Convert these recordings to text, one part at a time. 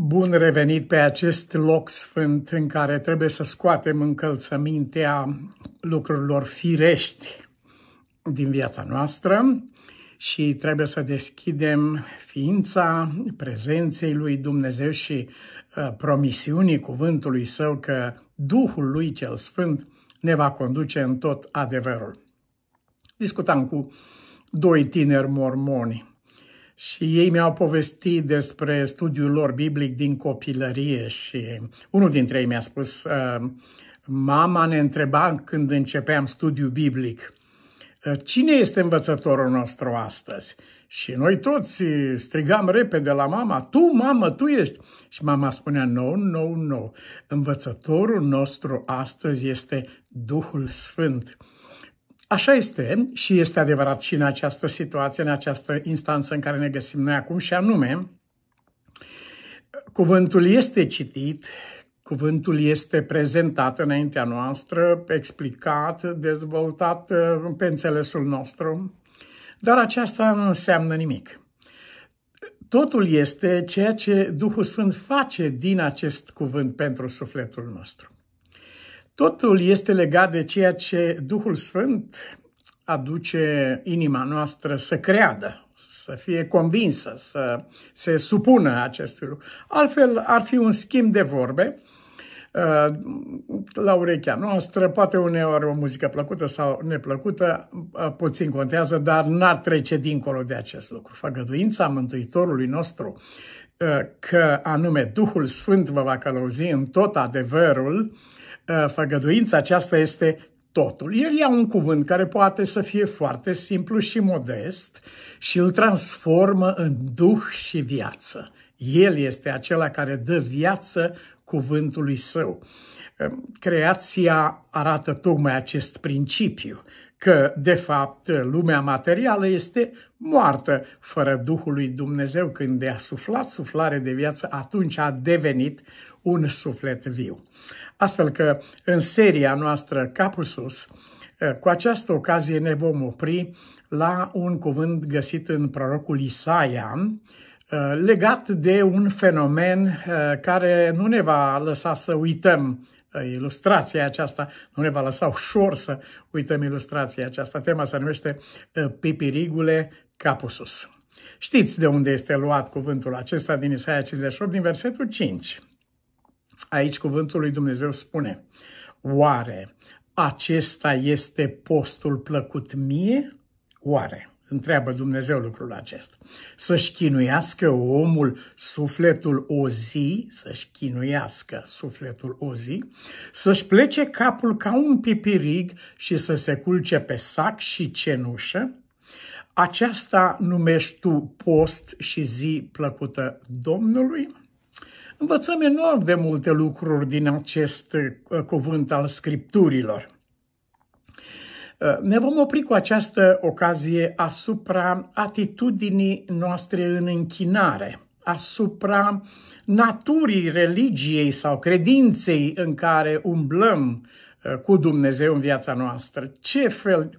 Bun revenit pe acest loc sfânt în care trebuie să scoatem încălțămintea lucrurilor firești din viața noastră și trebuie să deschidem ființa prezenței lui Dumnezeu și uh, promisiunii cuvântului său că Duhul lui cel sfânt ne va conduce în tot adevărul. Discutam cu doi tineri mormoni și ei mi-au povestit despre studiul lor biblic din copilărie și unul dintre ei mi-a spus, uh, mama ne întreba când începeam studiul biblic, uh, cine este învățătorul nostru astăzi? Și noi toți strigam repede la mama, tu mamă, tu ești. Și mama spunea, no, no, no. învățătorul nostru astăzi este Duhul Sfânt. Așa este și este adevărat și în această situație, în această instanță în care ne găsim noi acum și anume, cuvântul este citit, cuvântul este prezentat înaintea noastră, explicat, dezvoltat uh, pe înțelesul nostru, dar aceasta nu înseamnă nimic. Totul este ceea ce Duhul Sfânt face din acest cuvânt pentru sufletul nostru. Totul este legat de ceea ce Duhul Sfânt aduce inima noastră să creadă, să fie convinsă, să se supună acestui lucru. Altfel ar fi un schimb de vorbe uh, la urechea noastră, poate uneori o muzică plăcută sau neplăcută, uh, puțin contează, dar n-ar trece dincolo de acest lucru. Făgăduința Mântuitorului nostru uh, că anume Duhul Sfânt vă va călăuzi în tot adevărul, Ă, făgăduința aceasta este totul. El ia un cuvânt care poate să fie foarte simplu și modest și îl transformă în duh și viață. El este acela care dă viață cuvântului său. Ă, creația arată tocmai acest principiu, că, de fapt, lumea materială este moartă fără Duhul lui Dumnezeu. Când a suflat suflare de viață, atunci a devenit un suflet viu. Astfel că în seria noastră Capul Sus, cu această ocazie ne vom opri la un cuvânt găsit în prorocul Isaia, legat de un fenomen care nu ne va lăsa să uităm ilustrația aceasta, nu ne va lăsa ușor să uităm ilustrația aceasta. Tema se numește Pipirigule Capusus. Știți de unde este luat cuvântul acesta din Isaia 58, din versetul 5. Aici cuvântul lui Dumnezeu spune, oare acesta este postul plăcut mie? Oare? Întreabă Dumnezeu lucrul acesta. Să-și chinuiască omul sufletul o zi, să-și chinuiască sufletul o zi, să-și plece capul ca un pipirig și să se culce pe sac și cenușă, aceasta numești tu post și zi plăcută Domnului? Învățăm enorm de multe lucruri din acest uh, cuvânt al scripturilor. Uh, ne vom opri cu această ocazie asupra atitudinii noastre în închinare, asupra naturii religiei sau credinței în care umblăm uh, cu Dumnezeu în viața noastră. Ce fel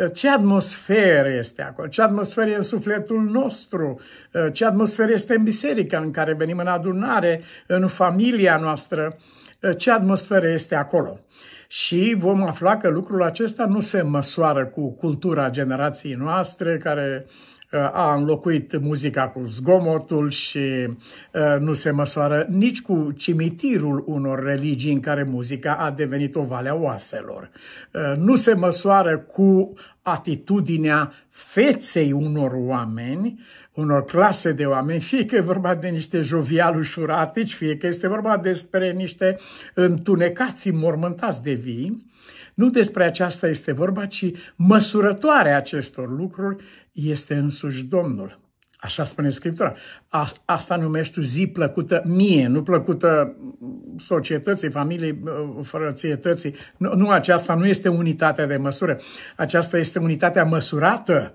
Eh, ce atmosferă este acolo? Ce atmosferă e în sufletul nostru? Eh, ce atmosferă este în biserică în care venim în adunare, în familia noastră? Eh, ce atmosferă este acolo? și vom afla că lucrul acesta nu se măsoară cu cultura generației noastre care Uh, a înlocuit muzica cu zgomotul și uh, nu se măsoară nici cu cimitirul unor religii în care muzica a devenit o valea oaselor. Uh, nu se măsoară cu atitudinea feței unor oameni, unor clase de oameni, fie că e vorba de niște jovial ușuratici, fie că este vorba despre niște întunecați mormântați de vii, nu despre aceasta este vorba, ci măsurătoarea acestor lucruri este însuși Domnul. Așa spune Scriptura. Asta numești tu zi plăcută mie, nu plăcută societății, familiei, uh, frățietății. Nu, nu, aceasta nu este unitatea de măsură. Aceasta este unitatea măsurată.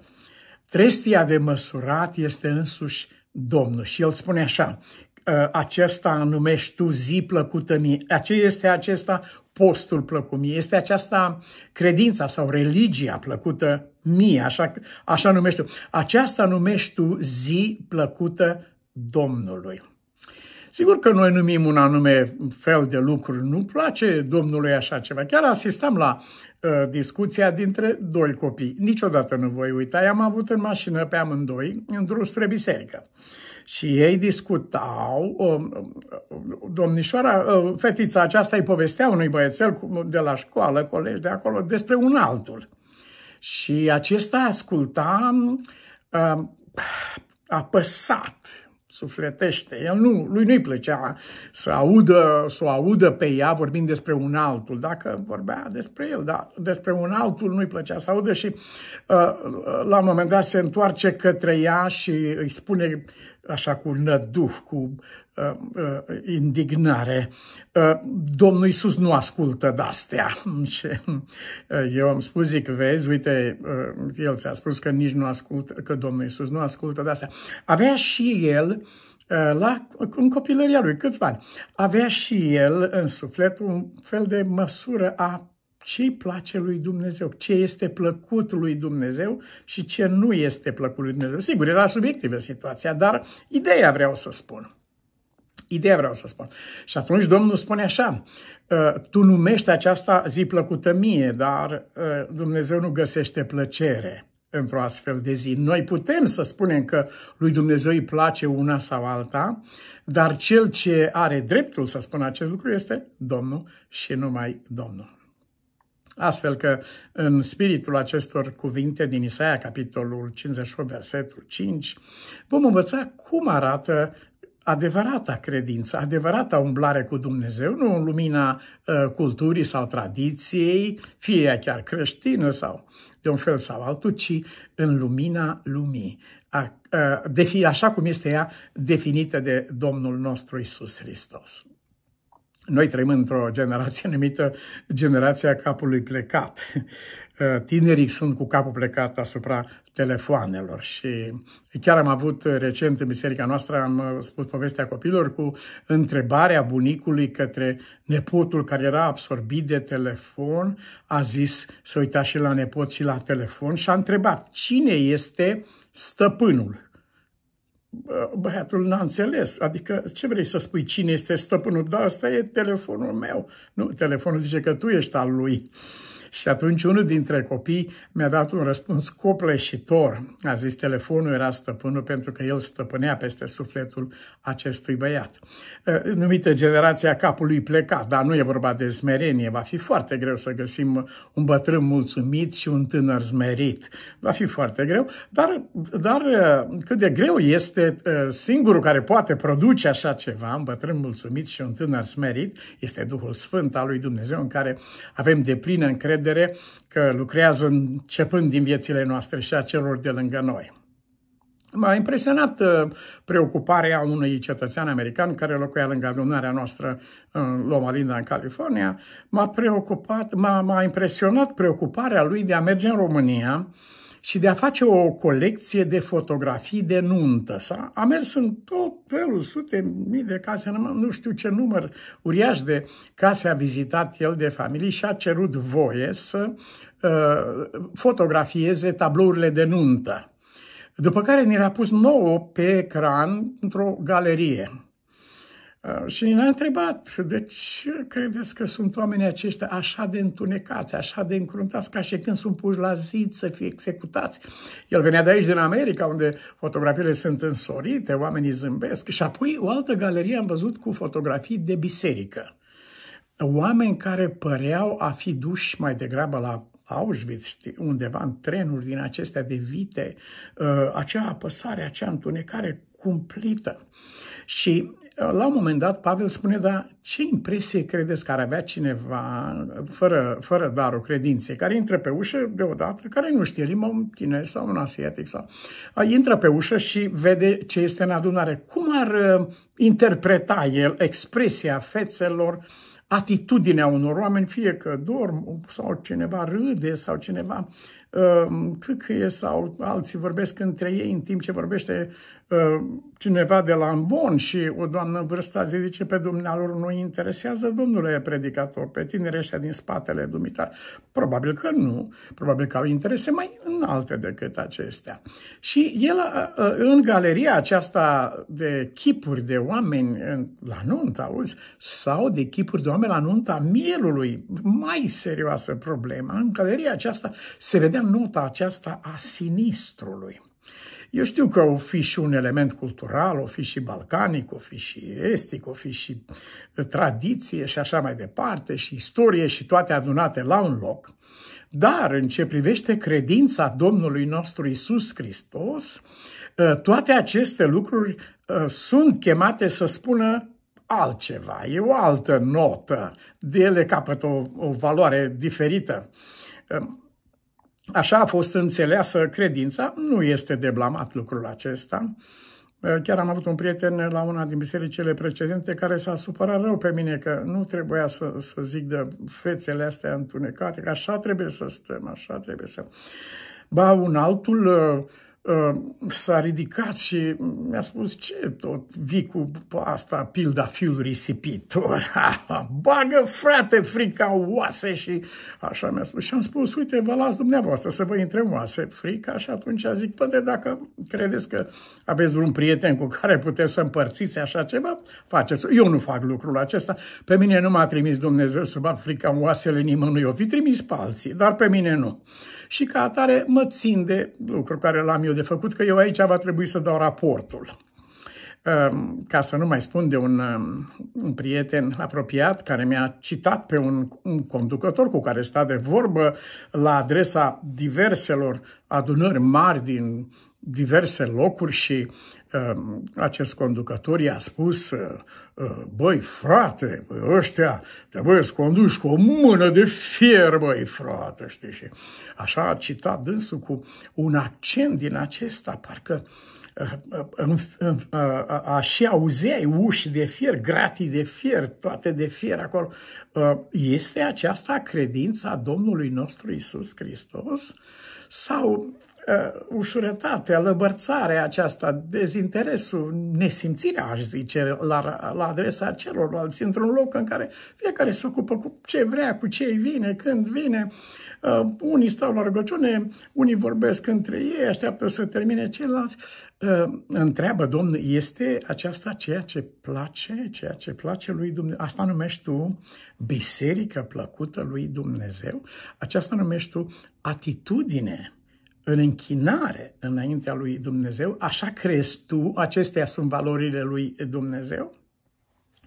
Trestia de măsurat este însuși Domnul. Și el spune așa, ă, acesta numești tu zi plăcută mie. Ce este acesta postul plăcut mie, este aceasta credința sau religia plăcută mie, așa, așa numești tu. Aceasta numești tu zi plăcută Domnului. Sigur că noi numim un anume fel de lucruri, nu place Domnului așa ceva. Chiar asistam la uh, discuția dintre doi copii. Niciodată nu voi uita, i-am avut în mașină pe amândoi, în drum spre biserică. Uh, și ei discutau, domnișoara, fetița aceasta îi povestea unui băiețel de la școală, colegi de acolo, despre un altul. Și acesta asculta um, apăsat, sufletește. El nu, lui nu-i plăcea să, audă, să o audă pe ea vorbind despre un altul. Dacă vorbea despre el, dar despre un altul nu-i plăcea să audă și uh, uh, la un moment dat se întoarce către ea și îi spune așa cu năduh, cu Uh, uh, indignare. Uh, Domnul Iisus nu ascultă de-astea. eu am spus, zic, vezi, uite, el ți-a spus că nici nu ascultă, că Domnul Iisus nu ascultă de-astea. Avea și el la, în copilăria lui, câți bani? avea și el în suflet un fel de măsură a ce îi place lui Dumnezeu, ce este plăcut lui Dumnezeu și ce nu este plăcut lui Dumnezeu. Sigur, era subiectivă situația, dar ideea vreau să spun. Ideea vreau să spun. Și atunci Domnul spune așa, ă, tu numești aceasta zi plăcută mie, dar ă, Dumnezeu nu găsește plăcere într-o astfel de zi. Noi putem să spunem că lui Dumnezeu îi place una sau alta, dar cel ce are dreptul să spună acest lucru este Domnul și numai Domnul. Astfel că în spiritul acestor cuvinte din Isaia, capitolul 58, versetul 5, vom învăța cum arată adevărata credință, adevărata umblare cu Dumnezeu, nu în lumina uh, culturii sau tradiției, fie ea chiar creștină sau de un fel sau altul, ci în lumina lumii, a, a, uh, fi așa cum este ea definită de Domnul nostru Isus Hristos. Noi trăim într-o generație numită generația capului plecat. Eh, tinerii sunt cu capul plecat asupra telefoanelor și chiar am avut eh, recent în biserica noastră, am eh, spus povestea copilor cu întrebarea bunicului către nepotul care era absorbit de telefon, a zis să uita și la nepot și la telefon și a întrebat cine este stăpânul băiatul n-a înțeles. Adică, ce vrei să spui, cine este stăpânul? Dar asta e telefonul meu. Nu, telefonul zice că tu ești al lui. Și atunci unul dintre copii mi-a dat un răspuns copleșitor. A zis, telefonul era stăpânul pentru că el stăpânea peste sufletul acestui băiat. Numită generația capului plecat, dar nu e vorba de smerenie. Va fi foarte greu să găsim un bătrân mulțumit și un tânăr zmerit. Va fi foarte greu, dar, dar cât de greu este singurul care poate produce așa ceva, un bătrân mulțumit și un tânăr smerit, este Duhul Sfânt al lui Dumnezeu în care avem de plină încredere încredere că lucrează începând din viețile noastre și a celor de lângă noi. M-a impresionat uh, preocuparea unui cetățean american care locuia lângă adunarea noastră în Loma Linda, în California. M-a preocupat, m-a, m-a impresionat preocuparea lui de a merge în România și de a face o colecție de fotografii de nuntă. S-a, a mers în tot felul, sute, mii de case, nu știu ce număr uriaș de case a vizitat el de familie și a cerut voie să uh, fotografieze tablourile de nuntă. După care ni le-a pus nouă pe ecran într-o galerie. Uh, și ne-a întrebat, de ce credeți că sunt oamenii aceștia așa de întunecați, așa de încruntați, ca și când sunt puși la zid să fie executați? El venea de aici, din America, unde fotografiile sunt însorite, oamenii zâmbesc. Și apoi o altă galerie am văzut cu fotografii de biserică. Oameni care păreau a fi duși mai degrabă la Auschwitz, știi, undeva în trenuri din acestea de vite, uh, acea apăsare, acea întunecare cumplită. Și la un moment dat Pavel spune, dar ce impresie credeți că ar avea cineva fără, fără darul credinței, care intră pe ușă deodată, care nu știe limba, un chinez sau un asiatic, sau... intră pe ușă și vede ce este în adunare. Cum ar uh, interpreta el expresia fețelor, atitudinea unor oameni, fie că dorm sau cineva râde sau cineva câcâie uh, sau alții vorbesc între ei în timp ce vorbește Ă, cineva de la Ambon și o doamnă în vârstă zi zice pe dumnealor nu interesează, domnule predicator, pe tineri ăștia din spatele dumitare. Probabil că nu, probabil că au interese mai înalte decât acestea. Și el, ă, ă, în galeria aceasta de chipuri de oameni la nuntă, auzi, sau de chipuri de oameni la nunta mielului, mai serioasă problemă, în galeria aceasta se vedea nota aceasta a sinistrului. Eu știu că o fi și un element cultural, o fi și balcanic, o fi și estic, o fi și uh, tradiție și așa mai departe, și istorie și toate adunate la un loc. Dar în ce privește credința Domnului nostru Isus Hristos, uh, toate aceste lucruri uh, sunt chemate să spună altceva, e o altă notă, de ele capătă o, o valoare diferită. Așa a fost înțeleasă credința, nu este de blamat lucrul acesta. Chiar am avut un prieten la una din bisericile precedente care s-a supărat rău pe mine că nu trebuia să, să zic de fețele astea întunecate, că așa trebuie să stăm, așa trebuie să... Ba, un altul uh, Ă, s-a ridicat și mi-a spus ce tot vii cu asta pilda fiul risipitor. Bagă frate frica oase și așa mi-a spus. Și am spus, uite, vă las dumneavoastră să vă intre oase frica și atunci zic, până dacă credeți că aveți un prieten cu care puteți să împărțiți așa ceva, faceți. Eu nu fac lucrul acesta. Pe mine nu m-a trimis Dumnezeu să bag frica în oasele nimănui. O fi trimis pe alții, dar pe mine nu și ca atare mă țin de lucru care l-am eu de făcut, că eu aici va trebui să dau raportul. Ehm, ca să nu mai spun de un, ehm, un prieten apropiat care mi-a citat pe un, un conducător cu care sta de vorbă la adresa diverselor adunări mari din diverse locuri și Um, acest conducător i-a spus, uh, uh, băi frate, ăștia trebuie să conduci cu o mână de fier, băi frate, știi, și așa a citat dânsul cu un accent din acesta, parcă uh, a și auzeai uși de fier, gratii de fier, toate de fier acolo. Este aceasta credința Domnului nostru Isus Hristos? Sau Uh, ușurătatea, lăbărțarea aceasta, dezinteresul, nesimțirea, aș zice, la, la adresa celorlalți, într-un loc în care fiecare se ocupă cu ce vrea, cu ce vine, când vine. Uh, unii stau la rugăciune, unii vorbesc între ei, așteaptă să termine ceilalți. Uh, întreabă, Domnul, este aceasta ceea ce place, ceea ce place lui Dumnezeu? Asta numești tu biserică plăcută lui Dumnezeu? Aceasta numești tu atitudine în închinare înaintea lui Dumnezeu, așa crezi tu, acestea sunt valorile lui Dumnezeu?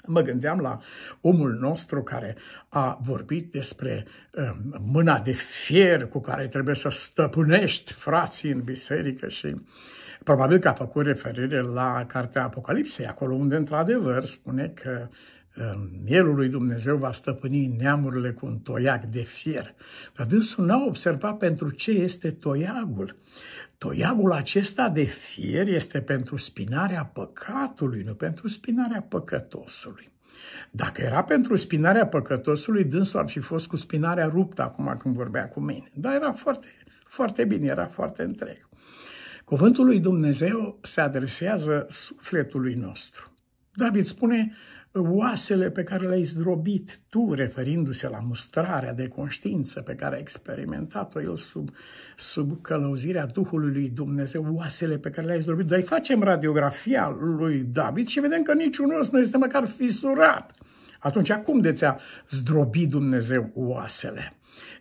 Mă gândeam la omul nostru care a vorbit despre uh, mâna de fier cu care trebuie să stăpânești frații în biserică și probabil că a făcut referire la cartea Apocalipsei, acolo unde într-adevăr spune că mielul lui Dumnezeu va stăpâni neamurile cu un toiac de fier. Dar dânsul n-a observat pentru ce este toiagul. Toiagul acesta de fier este pentru spinarea păcatului, nu pentru spinarea păcătosului. Dacă era pentru spinarea păcătosului, dânsul ar fi fost cu spinarea ruptă acum când vorbea cu mine. Dar era foarte, foarte bine, era foarte întreg. Cuvântul lui Dumnezeu se adresează sufletului nostru. David spune, oasele pe care le-ai zdrobit tu, referindu-se la mustrarea de conștiință pe care a experimentat-o el sub, sub călăuzirea Duhului lui Dumnezeu, oasele pe care le-ai zdrobit, dar facem radiografia lui David și vedem că niciun os nu este măcar fisurat. Atunci, acum de ți-a zdrobit Dumnezeu oasele?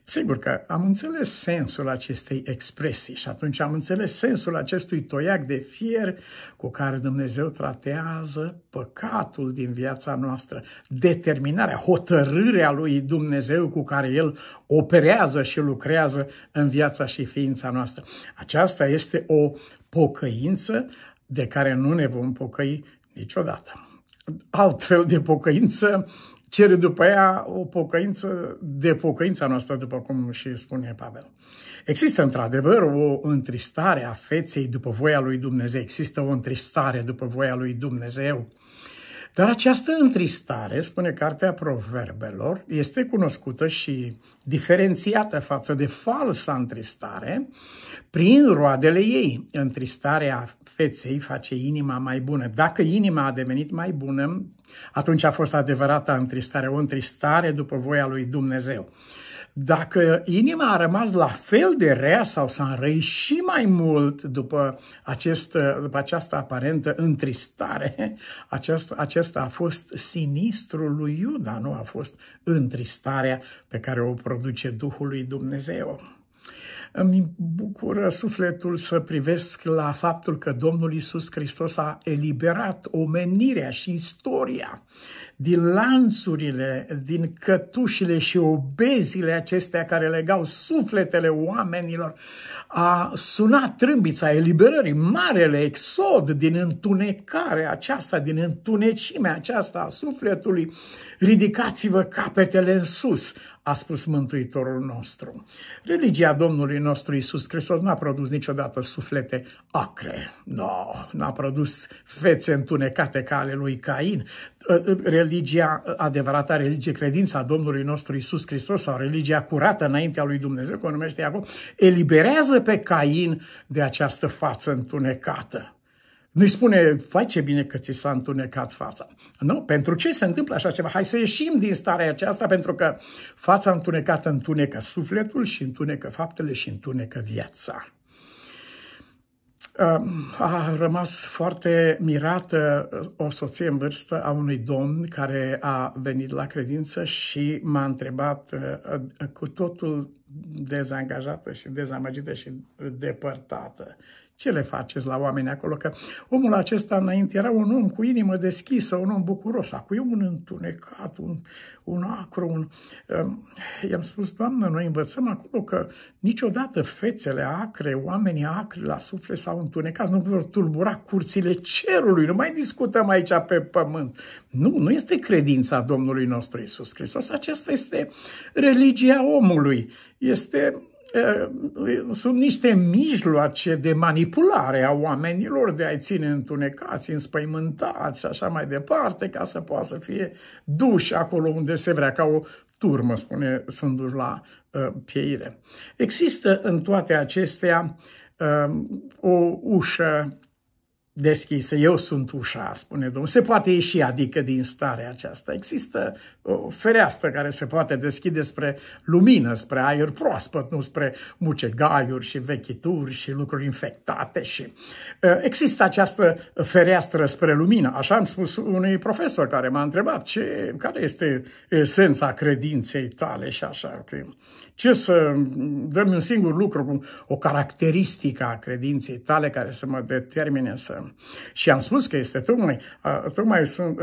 Sigur că am înțeles sensul acestei expresii și atunci am înțeles sensul acestui toiac de fier cu care Dumnezeu tratează păcatul din viața noastră, determinarea, hotărârea lui Dumnezeu cu care El operează și lucrează în viața și ființa noastră. Aceasta este o pocăință de care nu ne vom pocăi niciodată. Altfel de pocăință cere după ea o pocăință de pocăința noastră, după cum și spune Pavel. Există într-adevăr o întristare a feței după voia lui Dumnezeu. Există o întristare după voia lui Dumnezeu. Dar această întristare, spune cartea Proverbelor, este cunoscută și diferențiată față de falsa întristare prin roadele ei. Întristarea feței face inima mai bună. Dacă inima a devenit mai bună, atunci a fost adevărata întristare, o întristare după voia lui Dumnezeu. Dacă inima a rămas la fel de rea sau s-a înrăit și mai mult după, acest, după această aparentă întristare, acest, acesta a fost sinistrul lui Iuda, nu a fost întristarea pe care o produce Duhul lui Dumnezeu îmi bucură sufletul să privesc la faptul că Domnul Isus Hristos a eliberat omenirea și istoria din lanțurile, din cătușile și obezile acestea care legau sufletele oamenilor. A sunat trâmbița eliberării, marele exod din întunecarea aceasta, din întunecimea aceasta a sufletului. Ridicați-vă capetele în sus, a spus Mântuitorul nostru. Religia Domnului nostru Isus Hristos n-a produs niciodată suflete acre, no, n-a produs fețe întunecate ca ale lui Cain. Ă, ă, religia adevărată, religie, credința Domnului nostru Isus Hristos sau religia curată înaintea lui Dumnezeu, cum numește Iacob, eliberează pe Cain de această față întunecată. Nu-i spune, fai ce bine că ți s-a întunecat fața. Nu, pentru ce se întâmplă așa ceva? Hai să ieșim din starea aceasta pentru că fața întunecată întunecă sufletul și întunecă faptele și întunecă viața. A rămas foarte mirată o soție în vârstă a unui domn care a venit la credință și m-a întrebat ă, ă, cu totul dezangajată și dezamăgită și depărtată. Ce le faceți la oameni acolo? Că omul acesta înainte era un om cu inimă deschisă, un om bucuros. Acum e un întunecat, un, un acru. Un, um, i-am spus, Doamnă, noi învățăm acolo că niciodată fețele acre, oamenii acri la suflet s-au întunecat, nu vor tulbura curțile cerului. Nu mai discutăm aici pe pământ. Nu, nu este credința Domnului nostru Isus Hristos. Aceasta este religia omului. Este sunt niște mijloace de manipulare a oamenilor, de a-i ține întunecați, înspăimântați și așa mai departe, ca să poată să fie duși acolo unde se vrea, ca o turmă, spune sunt duși la uh, pieire. Există în toate acestea uh, o ușă deschisă, eu sunt ușa, spune Domnul. Se poate ieși, adică, din starea aceasta. Există o fereastră care se poate deschide spre lumină, spre aer proaspăt, nu spre mucegaiuri și vechituri și lucruri infectate. Și Există această fereastră spre lumină. Așa am spus unui profesor care m-a întrebat ce, care este esența credinței tale și așa. Ce să dăm un singur lucru, o caracteristică a credinței tale care să mă determine să... Și am spus că este tocmai, tocmai sunt,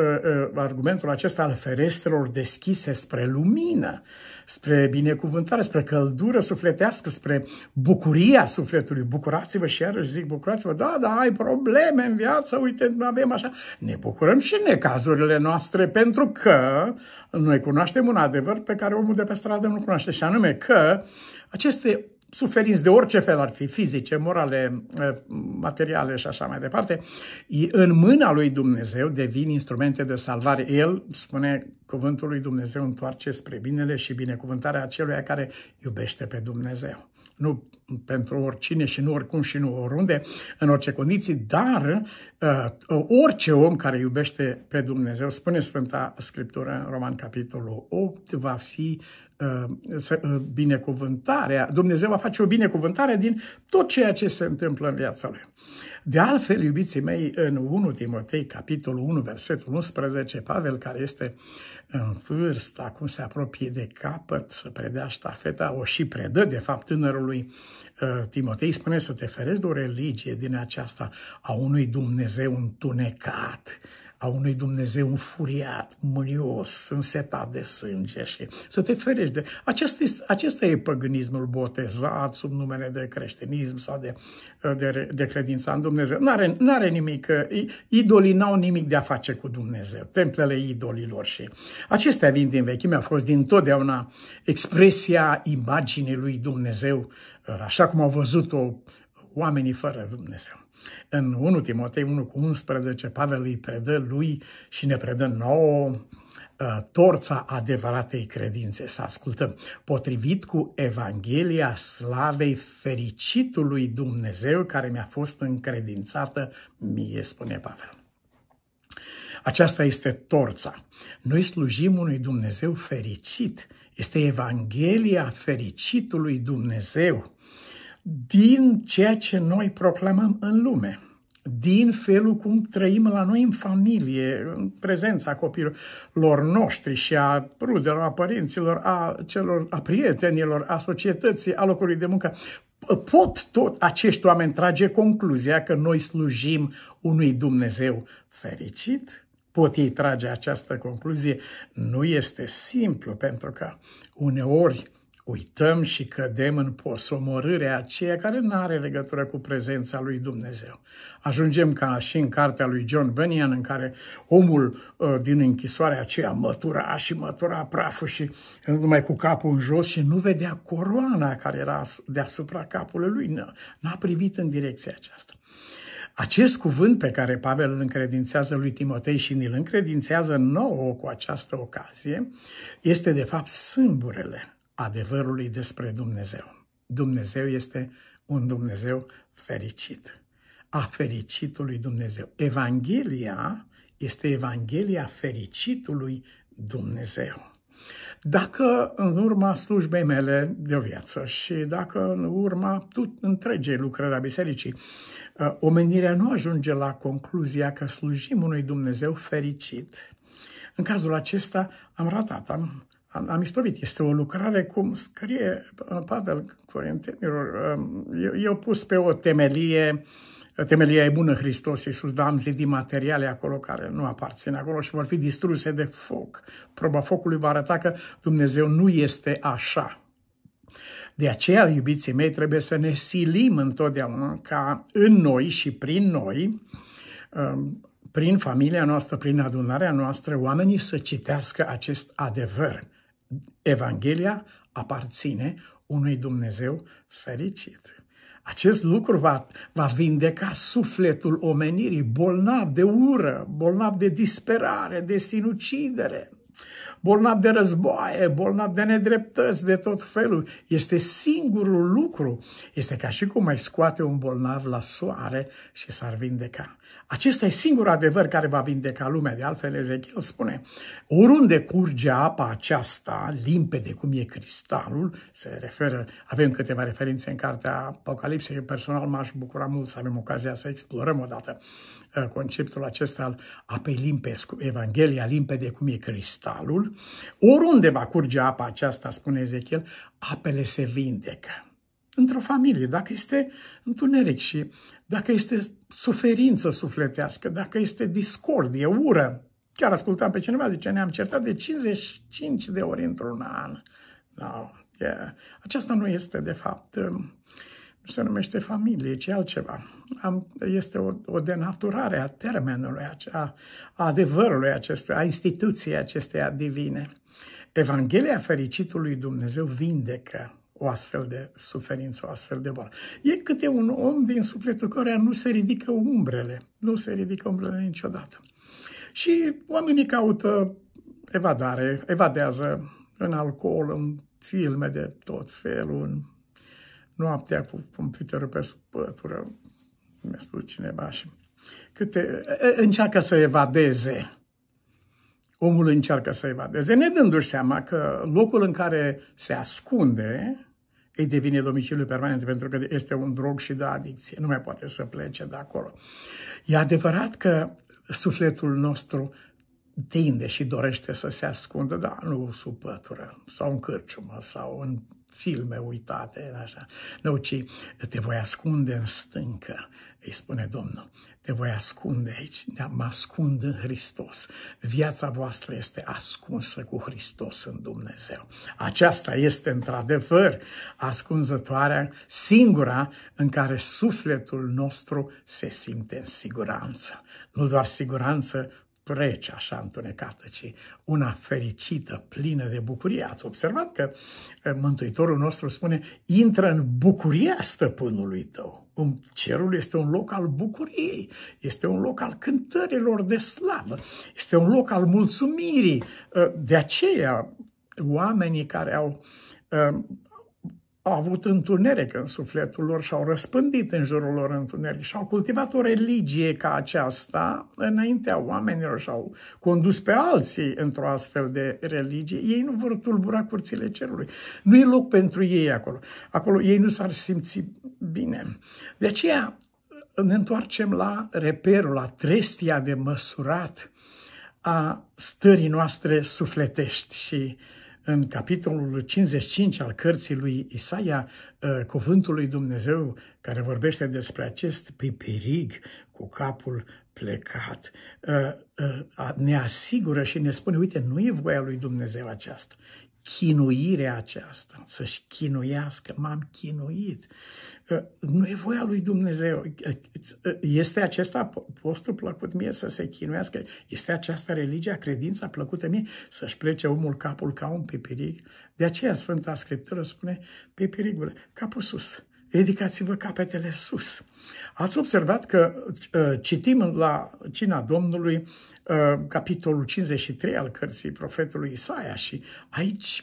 argumentul acesta al ferestrelor deschise spre lumină, spre binecuvântare, spre căldură sufletească, spre bucuria sufletului. Bucurați-vă și iarăși zic, bucurați-vă, da, da, ai probleme în viață, uite, nu avem așa. Ne bucurăm și necazurile noastre pentru că noi cunoaștem un adevăr pe care omul de pe stradă nu cunoaște și anume că aceste suferinți de orice fel ar fi, fizice, morale, eh, materiale și așa mai departe, în mâna lui Dumnezeu devin instrumente de salvare. El, spune cuvântul lui Dumnezeu, întoarce spre binele și binecuvântarea acelui care iubește pe Dumnezeu nu pentru oricine și nu oricum și nu oriunde, în orice condiții, dar uh, orice om care iubește pe Dumnezeu, spune Sfânta Scriptură în Roman capitolul 8, va fi Uh, uh, binecuvântarea, Dumnezeu va face o binecuvântare din tot ceea ce se întâmplă în viața lui. De altfel, iubiții mei, în 1 Timotei, capitolul 1, versetul 11, Pavel, care este în vârstă, acum se apropie de capăt să predea ștafeta, o și predă, de fapt, tânărului uh, Timotei, spune să te ferești de o religie din aceasta a unui Dumnezeu întunecat, a unui Dumnezeu înfuriat, mânios, însetat de sânge și să te ferești de... Acest, acesta e păgânismul botezat sub numele de creștinism sau de, de, de credința în Dumnezeu. N-are, n-are nimic, idolii n-au nimic de a face cu Dumnezeu, templele idolilor și acestea vin din vechime, au fost din expresia imaginii lui Dumnezeu, așa cum au văzut-o oamenii fără Dumnezeu. În 1 Timotei 1 cu 11, Pavel îi predă lui și ne predă nouă ă, torța adevăratei credințe, să ascultăm, potrivit cu Evanghelia slavei fericitului Dumnezeu care mi-a fost încredințată mie, spune Pavel. Aceasta este torța. Noi slujim unui Dumnezeu fericit. Este Evanghelia fericitului Dumnezeu din ceea ce noi proclamăm în lume, din felul cum trăim la noi în familie, în prezența copiilor noștri și a rudelor, a părinților, a, celor, a prietenilor, a societății, a locului de muncă, pot tot acești oameni trage concluzia că noi slujim unui Dumnezeu fericit? Pot ei trage această concluzie? Nu este simplu, pentru că uneori uităm și cădem în posomorârea aceea care nu are legătură cu prezența lui Dumnezeu. Ajungem ca și în cartea lui John Bunyan, în care omul uh, din închisoarea aceea mătura și mătura praful și uh, numai cu capul în jos și nu vedea coroana care era deasupra capului lui. N-a privit în direcția aceasta. Acest cuvânt pe care Pavel îl încredințează lui Timotei și îl încredințează nouă cu această ocazie, este de fapt sâmburele adevărului despre Dumnezeu. Dumnezeu este un Dumnezeu fericit, a fericitului Dumnezeu. Evanghelia este Evanghelia fericitului Dumnezeu. Dacă în urma slujbei mele de o viață și dacă în urma tut întregei lucrări a bisericii, uh, omenirea nu ajunge la concluzia că slujim unui Dumnezeu fericit, în cazul acesta am ratat, am am, am istorit. Este o lucrare, cum scrie Pavel Corintenilor, eu, um, eu pus pe o temelie, temelia e bună, Hristos Iisus, dar am zidit materiale acolo care nu aparțin acolo și vor fi distruse de foc. Proba focului va arăta că Dumnezeu nu este așa. De aceea, iubiții mei, trebuie să ne silim întotdeauna ca în noi și prin noi um, prin familia noastră, prin adunarea noastră, oamenii să citească acest adevăr. Evanghelia aparține unui Dumnezeu fericit. Acest lucru va, va vindeca sufletul omenirii bolnav de ură, bolnav de disperare, de sinucidere bolnav de războaie, bolnav de nedreptăți, de tot felul. Este singurul lucru. Este ca și cum mai scoate un bolnav la soare și s-ar vindeca. Acesta e singurul adevăr care va vindeca lumea. De altfel, Ezechiel spune, oriunde curge apa aceasta, limpede cum e cristalul, se referă, avem câteva referințe în cartea Apocalipsei, eu personal m-aș bucura mult să avem ocazia să explorăm odată uh, conceptul acesta al apei limpede, Evanghelia limpede cum e cristalul, oriunde va curge apa aceasta, spune Ezechiel, apele se vindecă. Într-o familie, dacă este întuneric și dacă este suferință sufletească, dacă este discordie, ură, chiar ascultam pe cineva, zice, ne-am certat de 55 de ori într-un an. No, da, yeah. Aceasta nu este, de fapt, nu se numește familie, ci altceva. Am, este o, o denaturare a termenului, a, a adevărului acesta, a instituției acesteia divine. Evanghelia fericitului Dumnezeu vindecă o astfel de suferință, o astfel de boală. E câte un om din sufletul căruia nu se ridică umbrele, nu se ridică umbrele niciodată. Și oamenii caută evadare, evadează în alcool, în filme de tot felul, în noaptea cu computerul pe sub pătură, mi-a spus cineva și câte, încearcă să evadeze. Omul încearcă să evadeze, ne dându-și seama că locul în care se ascunde îi devine domiciliul permanent pentru că este un drog și de adicție. Nu mai poate să plece de acolo. E adevărat că sufletul nostru tinde și dorește să se ascundă, dar nu sub pătură sau în cârciumă sau în filme uitate, așa. Nu, ci te voi ascunde în stâncă, îi spune Domnul. Te voi ascunde aici, da, mă ascund în Hristos. Viața voastră este ascunsă cu Hristos în Dumnezeu. Aceasta este într-adevăr ascunzătoarea singura în care sufletul nostru se simte în siguranță. Nu doar siguranță, rece, așa întunecată, ci una fericită, plină de bucurie. Ați observat că eh, Mântuitorul nostru spune, intră în bucuria stăpânului tău. Cerul este un loc al bucuriei, este un loc al cântărilor de slavă, este un loc al mulțumirii. Eh, de aceea, oamenii care au eh, au avut întuneric în sufletul lor și au răspândit în jurul lor întuneric și au cultivat o religie ca aceasta înaintea oamenilor și au condus pe alții într-o astfel de religie. Ei nu vor tulbura curțile cerului. Nu e loc pentru ei acolo. Acolo ei nu s-ar simți bine. De aceea ne întoarcem la reperul, la trestia de măsurat a stării noastre sufletești și uh, în capitolul 55 al cărții lui Isaia, uh, cuvântul lui Dumnezeu care vorbește despre acest pipirig cu capul plecat, uh, uh, ne asigură și ne spune, uite, nu e voia lui Dumnezeu aceasta, chinuirea aceasta, să-și chinuiască, m-am chinuit. Nu e voia lui Dumnezeu. Este acesta postul plăcut mie să se chinuiască? Este aceasta religia, credința plăcută mie să-și plece omul capul ca un pipiric? De aceea Sfânta Scriptură spune, pipiricule, capul sus ridicați-vă capetele sus. Ați observat că ă, citim la Cina Domnului ă, capitolul 53 al cărții profetului Isaia și aici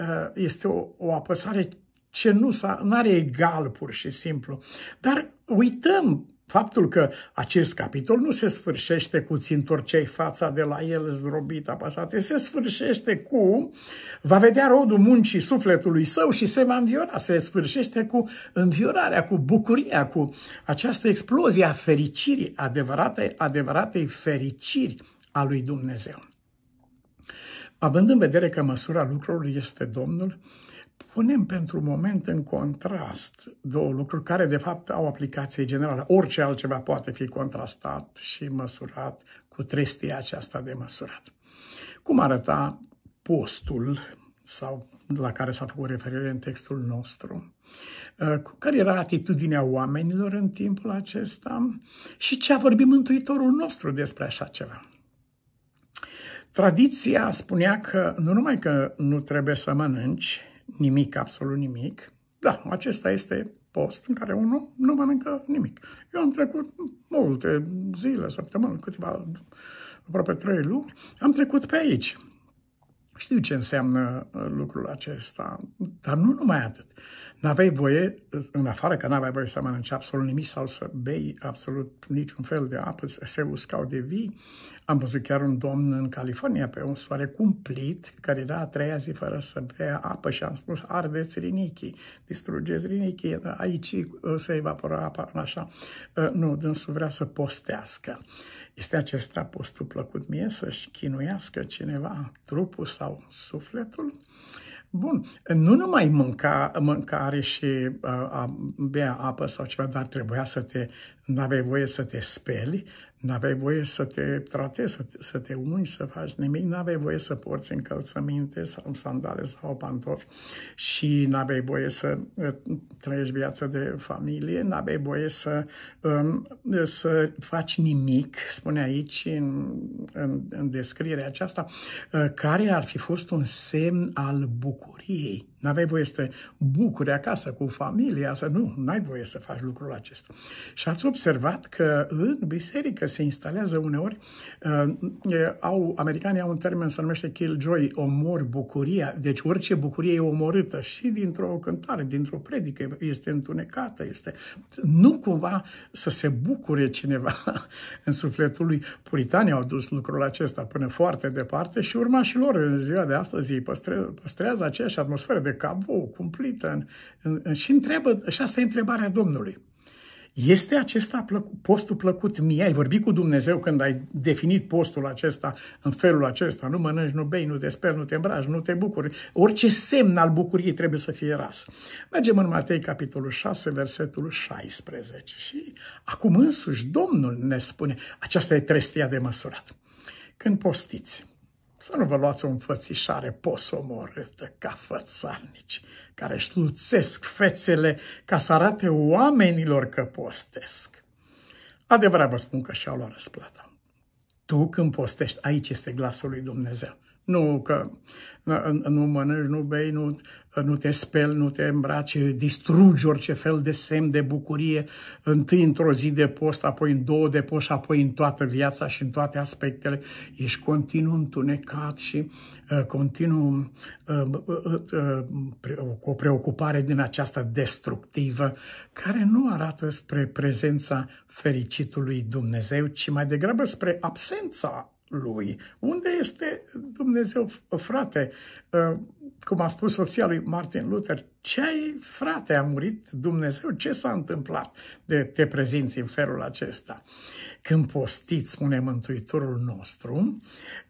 ă, este o, o apăsare ce nu are egal pur și simplu. Dar uităm Faptul că acest capitol nu se sfârșește cu ți întorceai fața de la el zdrobit, apasate, se sfârșește cu va vedea rodul muncii sufletului său și se va înviora, se sfârșește cu înviorarea, cu bucuria, cu această explozie a fericirii, adevărate, adevăratei fericiri a lui Dumnezeu. Având în vedere că măsura lucrurilor este Domnul, punem pentru moment în contrast două lucruri care, de fapt, au aplicație generală. Orice altceva poate fi contrastat și măsurat cu trestia aceasta de măsurat. Cum arăta postul sau la care s-a făcut referire în textul nostru, uh, care era atitudinea oamenilor în timpul acesta și ce a vorbit Mântuitorul nostru despre așa ceva. Tradiția spunea că nu numai că nu trebuie să mănânci, nimic, absolut nimic. Da, acesta este post în care unul nu mănâncă nimic. Eu am trecut multe zile, săptămâni, câteva, aproape trei luni, am trecut pe aici. Știu ce înseamnă uh, lucrul acesta, dar nu numai atât. N-aveai voie, în afară că n-aveai voie să mănânci absolut nimic sau să bei absolut niciun fel de apă, să se uscau de vii. Am văzut chiar un domn în California pe un soare cumplit, care era a treia zi fără să bea apă și am spus, ardeți rinichii, distrugeți rinichii, aici uh, se evapora apa, așa. Uh, nu, dânsul vrea să postească. Este acest postul plăcut mie, să-și chinuiască cineva trupul sau sufletul? Bun, nu numai mânca mâncare și uh, a bea apă sau ceva, dar trebuia să te, n-aveai voie să te speli, N-aveai voie să te tratezi, să te, să te ungi, să faci nimic, n-aveai voie să porți încălțăminte sau sandale sau pantofi și n-aveai voie să uh, trăiești viața de familie, n-aveai voie să, um, să faci nimic, spune aici în, în, în descrierea aceasta, uh, care ar fi fost un semn al bucuriei N-aveai voie să te bucuri acasă cu familia, să nu, n-ai voie să faci lucrul acesta. Și ați observat că în biserică se instalează uneori, uh, au, americanii au un termen, se numește killjoy, omor bucuria, deci orice bucurie e omorâtă și dintr-o cântare, dintr-o predică, este întunecată, este... Nu cumva să se bucure cineva în sufletul lui. Puritanii au dus lucrul acesta până foarte departe și urmașilor în ziua de astăzi ei păstre, păstrează aceeași atmosferă de de cabou, cumplită, în, în, în, și întreabă, și asta e întrebarea Domnului. Este acesta plăcu, postul plăcut mie? Ai vorbit cu Dumnezeu când ai definit postul acesta în felul acesta? Nu mănânci, nu bei, nu te speri, nu te îmbraci, nu te bucuri. Orice semn al bucuriei trebuie să fie ras. Mergem în Matei, capitolul 6, versetul 16. Și acum însuși Domnul ne spune, aceasta e trestia de măsurat. Când postiți, să nu vă luați o înfățișare posomorâtă ca fățarnici, care șluțesc fețele ca să arate oamenilor că postesc. Adevărat vă spun că și-au luat răsplata. Tu când postești, aici este glasul lui Dumnezeu. Nu că nu mănânci, nu bei, nu, nu te speli, nu te îmbraci, distrugi orice fel de semn de bucurie, întâi într-o zi de post, apoi în două de post apoi în toată viața și în toate aspectele. Ești continuu întunecat și uh, continuu uh, uh, uh o preocupare din aceasta destructivă, care nu arată spre prezența fericitului Dumnezeu, ci mai degrabă spre absența lui. Unde este Dumnezeu, frate? Ă, cum a spus soția lui Martin Luther, ce ai, frate, a murit Dumnezeu? Ce s-a întâmplat de te prezinți în felul acesta? Când postiți, spune Mântuitorul nostru,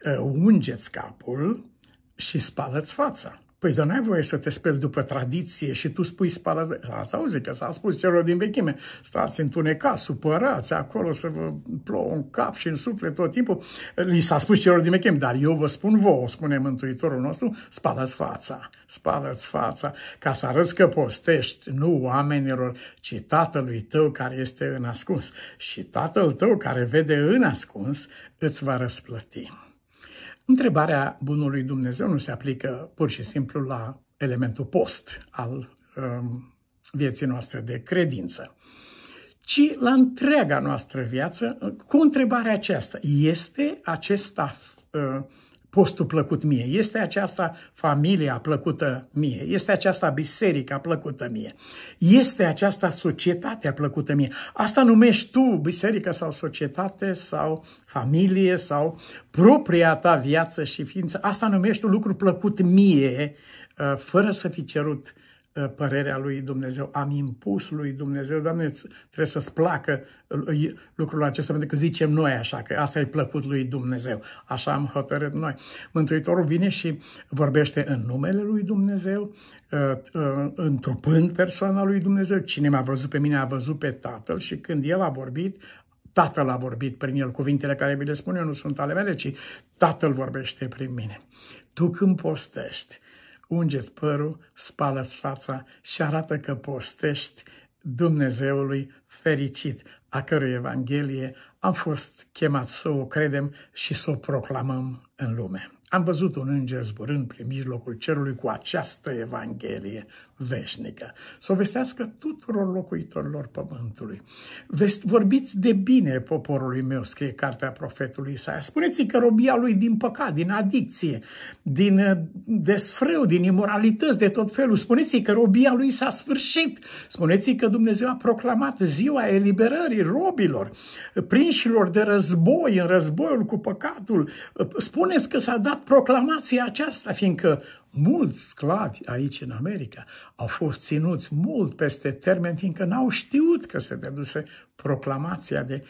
ă, ungeți capul și spalăți fața. Păi, dar n-ai voie să te speli după tradiție și tu spui spală... Ați auzit că s-a spus celor din vechime, stați întunecați, supărați, acolo să vă plouă în cap și în suflet tot timpul. Li s-a spus celor din vechime, dar eu vă spun vouă, spune Mântuitorul nostru, spală-ți fața, spală-ți fața, ca să arăți că postești, nu oamenilor, ci tatălui tău care este în ascuns. Și tatăl tău care vede în ascuns îți va răsplăti. Întrebarea bunului Dumnezeu nu se aplică pur și simplu la elementul post al um, vieții noastre de credință, ci la întreaga noastră viață cu întrebarea aceasta. Este acesta uh, postul plăcut mie, este aceasta familia plăcută mie, este aceasta biserica plăcută mie, este aceasta societatea plăcută mie. Asta numești tu biserică sau societate sau familie sau propria ta viață și ființă. Asta numești un lucru plăcut mie, uh, fără să fi cerut uh, Uh, părerea lui Dumnezeu, am impus lui Dumnezeu, Doamne, trebuie să-ți placă uh, uh, lucrul acesta, pentru că zicem noi așa, că asta e plăcut lui Dumnezeu, așa am hotărât noi. Mântuitorul vine și vorbește în numele lui Dumnezeu, întrupând persoana lui Dumnezeu, cine m-a văzut pe mine a văzut pe Tatăl și când el a vorbit, Tatăl a vorbit prin el, cuvintele care mi le spun eu nu sunt ale mele, ci Tatăl vorbește prin mine. Tu când postești, ungeți părul, spală-ți fața și arată că postești Dumnezeului fericit, a cărui Evanghelie am fost chemați să o credem și să o proclamăm în lume. Am văzut un înger zburând prin mijlocul cerului cu această Evanghelie, veșnică. Să o vestească tuturor locuitorilor pământului. Vest, vorbiți de bine poporului meu, scrie cartea profetului Isaia. Spuneți-i că robia lui din păcat, din adicție, din uh, desfrâu, din imoralități de tot felul. Spuneți-i că robia lui s-a sfârșit. Spuneți-i că Dumnezeu a proclamat ziua eliberării robilor, prinșilor de război, în războiul cu păcatul. Spuneți că s-a dat proclamația aceasta, fiindcă mulți sclavi aici în America au fost ținuți mult peste termen, fiindcă n-au știut că se deduse proclamația de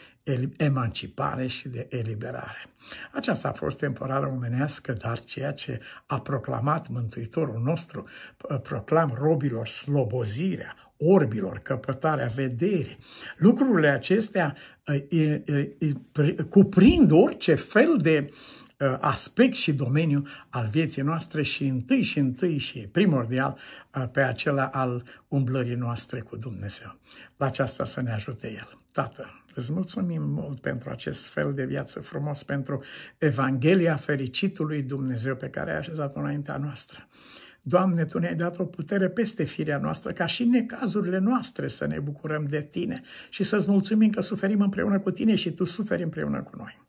emancipare și de eliberare. Aceasta a fost temporară omenească, dar ceea ce a proclamat Mântuitorul nostru, proclam robilor slobozirea, orbilor, căpătarea vedere. Lucrurile acestea uh, cuprind orice fel de uh, Uh, aspect și domeniu al vieții noastre și întâi și întâi și primordial uh, pe acela al umblării noastre cu Dumnezeu. La aceasta să ne ajute El. Tată, îți mulțumim mult pentru acest fel de viață frumos, pentru Evanghelia fericitului Dumnezeu pe care ai așezat-o înaintea noastră. Doamne, Tu ne-ai dat o putere peste firea noastră, ca și în necazurile noastre să ne bucurăm de Tine și să-ți mulțumim că suferim împreună cu Tine și Tu suferi împreună cu noi.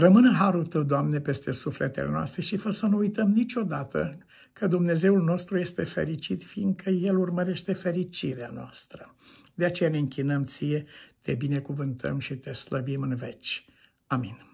Rămână harul tău, Doamne, peste sufletele noastre și fă să nu uităm niciodată că Dumnezeul nostru este fericit, fiindcă El urmărește fericirea noastră. De aceea ne închinăm ție, te binecuvântăm și te slăbim în veci. Amin.